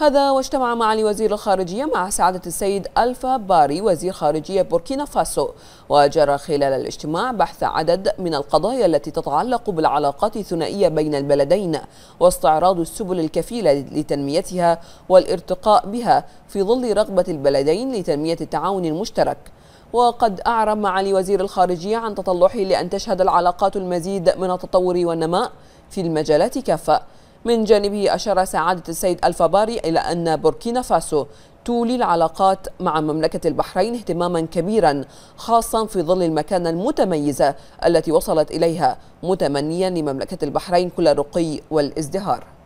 هذا واجتمع معالي وزير الخارجية مع سعادة السيد ألفا باري وزير خارجية بوركينا فاسو وجرى خلال الاجتماع بحث عدد من القضايا التي تتعلق بالعلاقات الثنائية بين البلدين واستعراض السبل الكفيلة لتنميتها والارتقاء بها في ظل رغبة البلدين لتنمية التعاون المشترك وقد أعرب معالي وزير الخارجية عن تطلعه لأن تشهد العلاقات المزيد من التطور والنماء في المجالات كافة من جانبه أشار سعادة السيد الفباري إلى أن بوركينا فاسو تولي العلاقات مع مملكة البحرين اهتماما كبيرا خاصا في ظل المكانة المتميزة التي وصلت إليها متمنيا لمملكة البحرين كل الرقي والازدهار